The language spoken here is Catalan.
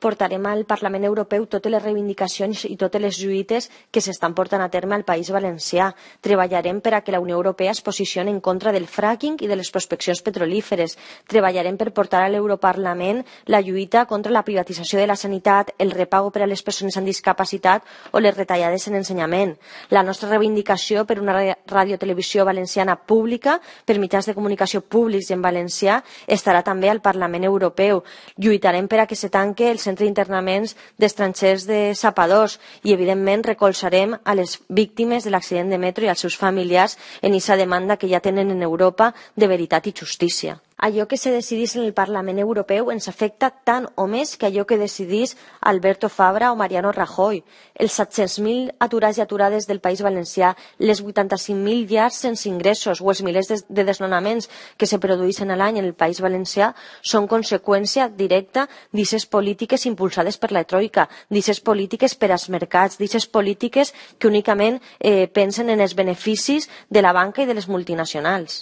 portarem al Parlament Europeu totes les reivindicacions i totes les lluites que s'estan portant a terme al País Valencià. Treballarem per a que la Unió Europea es posicioni en contra del fracking i de les prospeccions petrolíferes. Treballarem per portar a l'Europarlament la lluita contra la privatització de la sanitat, el repago per a les persones amb discapacitat o les retallades en ensenyament. La nostra reivindicació per una radiotelevisió valenciana pública, per mitjans de comunicació públics en valencià, estarà també al Parlament Europeu. Lluitarem per a que se tanque el centre d'internaments d'estrangers de Sapadors i, evidentment, recolzarem a les víctimes de l'accident de metro i als seus familiars en aquesta demanda que ja tenen en Europa de veritat i justícia allò que se decidís en el Parlament Europeu ens afecta tant o més que allò que decidís Alberto Fabra o Mariano Rajoy, els 700.000 aturats i aturades del País Valencià, les 85.000 llars sense ingressos o els milers de desnonaments que se produeixen a l'any en el País Valencià són conseqüència directa d'aquestes polítiques impulsades per la Troika, d'aquestes polítiques per als mercats, d'aquestes polítiques que únicament eh, pensen en els beneficis de la banca i de les multinacionals.